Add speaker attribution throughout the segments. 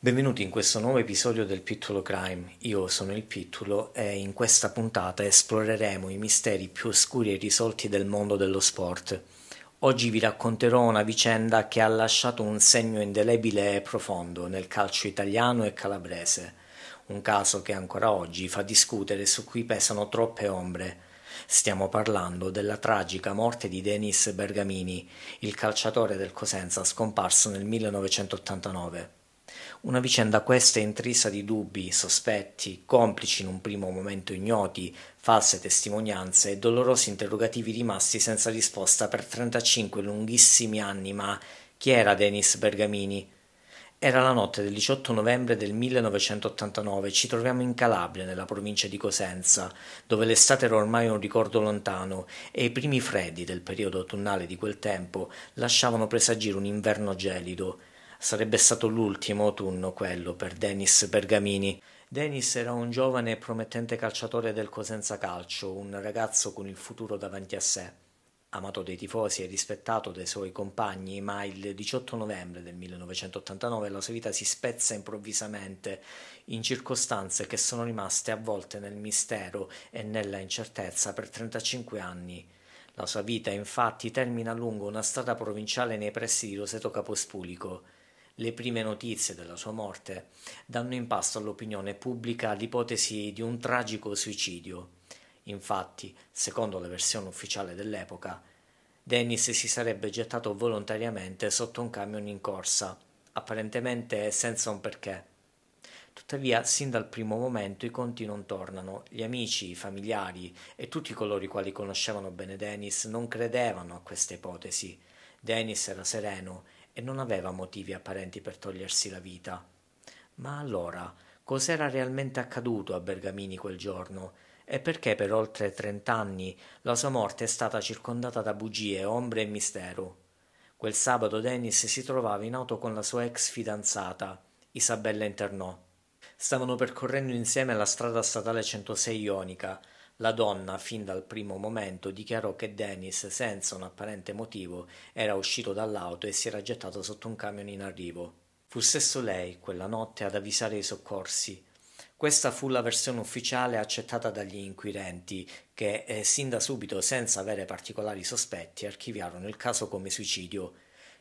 Speaker 1: Benvenuti in questo nuovo episodio del Pittulo Crime. Io sono il Pittulo e in questa puntata esploreremo i misteri più oscuri e risolti del mondo dello sport. Oggi vi racconterò una vicenda che ha lasciato un segno indelebile e profondo nel calcio italiano e calabrese. Un caso che ancora oggi fa discutere e su cui pesano troppe ombre. Stiamo parlando della tragica morte di Denis Bergamini, il calciatore del Cosenza scomparso nel 1989. Una vicenda questa intrisa di dubbi, sospetti, complici in un primo momento ignoti, false testimonianze e dolorosi interrogativi rimasti senza risposta per 35 lunghissimi anni, ma chi era Denis Bergamini? Era la notte del 18 novembre del 1989, ci troviamo in Calabria, nella provincia di Cosenza, dove l'estate era ormai un ricordo lontano e i primi freddi del periodo autunnale di quel tempo lasciavano presagire un inverno gelido. Sarebbe stato l'ultimo autunno quello per Denis Bergamini. Denis era un giovane e promettente calciatore del Cosenza Calcio, un ragazzo con il futuro davanti a sé. Amato dai tifosi e rispettato dai suoi compagni, ma il 18 novembre del 1989 la sua vita si spezza improvvisamente in circostanze che sono rimaste avvolte nel mistero e nella incertezza per 35 anni. La sua vita infatti termina lungo una strada provinciale nei pressi di Roseto Capospulico. Le prime notizie della sua morte danno in pasto all'opinione pubblica l'ipotesi di un tragico suicidio. Infatti, secondo la versione ufficiale dell'epoca, Dennis si sarebbe gettato volontariamente sotto un camion in corsa, apparentemente senza un perché. Tuttavia, sin dal primo momento i conti non tornano. Gli amici, i familiari e tutti coloro i quali conoscevano bene Dennis non credevano a questa ipotesi. Dennis era sereno e non aveva motivi apparenti per togliersi la vita. Ma allora cos'era realmente accaduto a Bergamini quel giorno e perché per oltre trent'anni la sua morte è stata circondata da bugie, ombre e mistero? Quel sabato Dennis si trovava in auto con la sua ex fidanzata, Isabella Internò. Stavano percorrendo insieme la strada statale 106 Ionica, la donna, fin dal primo momento, dichiarò che Dennis, senza un apparente motivo, era uscito dall'auto e si era gettato sotto un camion in arrivo. Fu stesso lei, quella notte, ad avvisare i soccorsi. Questa fu la versione ufficiale accettata dagli inquirenti, che eh, sin da subito, senza avere particolari sospetti, archiviarono il caso come suicidio.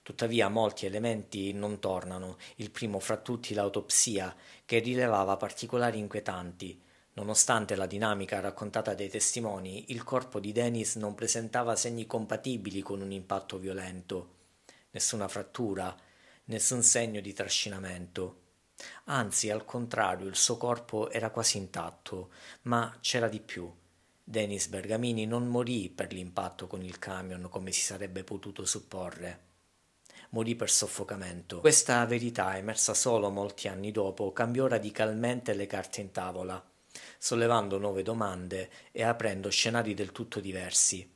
Speaker 1: Tuttavia molti elementi non tornano, il primo fra tutti l'autopsia, che rilevava particolari inquietanti. Nonostante la dinamica raccontata dai testimoni, il corpo di Dennis non presentava segni compatibili con un impatto violento, nessuna frattura, nessun segno di trascinamento. Anzi, al contrario, il suo corpo era quasi intatto, ma c'era di più. Dennis Bergamini non morì per l'impatto con il camion come si sarebbe potuto supporre. Morì per soffocamento. Questa verità, emersa solo molti anni dopo, cambiò radicalmente le carte in tavola sollevando nuove domande e aprendo scenari del tutto diversi.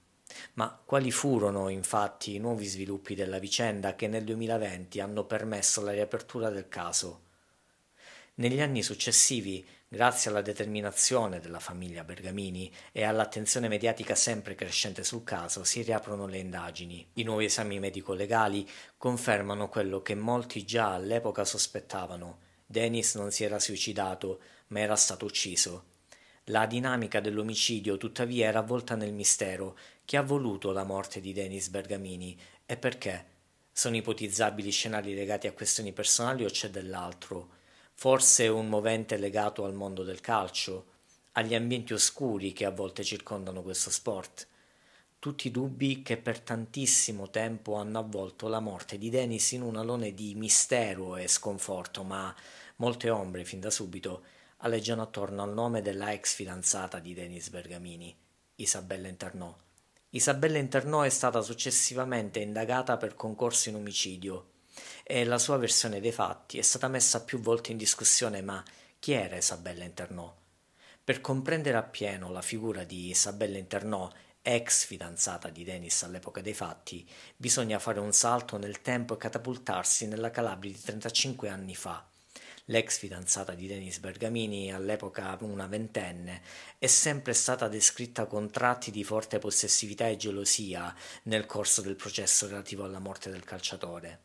Speaker 1: Ma quali furono infatti i nuovi sviluppi della vicenda che nel 2020 hanno permesso la riapertura del caso? Negli anni successivi, grazie alla determinazione della famiglia Bergamini e all'attenzione mediatica sempre crescente sul caso, si riaprono le indagini. I nuovi esami medico-legali confermano quello che molti già all'epoca sospettavano, Dennis non si era suicidato, ma era stato ucciso. La dinamica dell'omicidio tuttavia era avvolta nel mistero. Chi ha voluto la morte di Dennis Bergamini e perché? Sono ipotizzabili scenari legati a questioni personali o c'è dell'altro? Forse un movente legato al mondo del calcio, agli ambienti oscuri che a volte circondano questo sport tutti i dubbi che per tantissimo tempo hanno avvolto la morte di Denis in un alone di mistero e sconforto, ma molte ombre fin da subito alleggiano attorno al nome della ex fidanzata di Denis Bergamini, Isabella Internò. Isabella Internò è stata successivamente indagata per concorso in omicidio e la sua versione dei fatti è stata messa più volte in discussione, ma chi era Isabella Internò? Per comprendere appieno la figura di Isabella Internò ex fidanzata di Dennis all'epoca dei fatti, bisogna fare un salto nel tempo e catapultarsi nella Calabria di 35 anni fa. L'ex fidanzata di Dennis Bergamini, all'epoca una ventenne, è sempre stata descritta con tratti di forte possessività e gelosia nel corso del processo relativo alla morte del calciatore.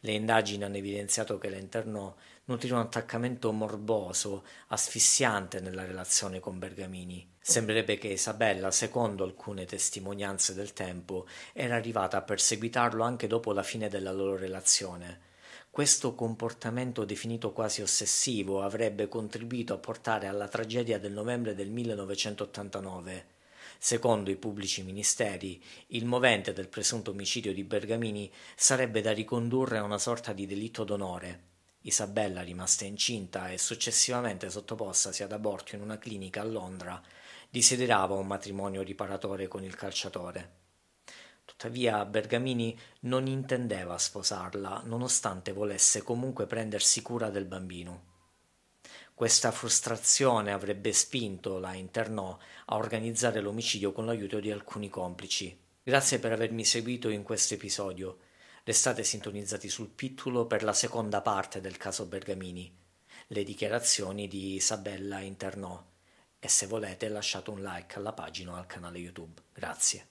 Speaker 1: Le indagini hanno evidenziato che l'interno nutrì un attaccamento morboso, asfissiante nella relazione con Bergamini. Sembrerebbe che Isabella, secondo alcune testimonianze del tempo, era arrivata a perseguitarlo anche dopo la fine della loro relazione. Questo comportamento definito quasi ossessivo avrebbe contribuito a portare alla tragedia del novembre del 1989. Secondo i pubblici ministeri, il movente del presunto omicidio di Bergamini sarebbe da ricondurre a una sorta di delitto d'onore. Isabella, rimasta incinta e successivamente sottoposta ad aborto in una clinica a Londra, desiderava un matrimonio riparatore con il calciatore. Tuttavia Bergamini non intendeva sposarla, nonostante volesse comunque prendersi cura del bambino. Questa frustrazione avrebbe spinto la Internò a organizzare l'omicidio con l'aiuto di alcuni complici. Grazie per avermi seguito in questo episodio. Restate sintonizzati sul Pittulo per la seconda parte del caso Bergamini, le dichiarazioni di Isabella Internò. E se volete lasciate un like alla pagina o al canale YouTube. Grazie.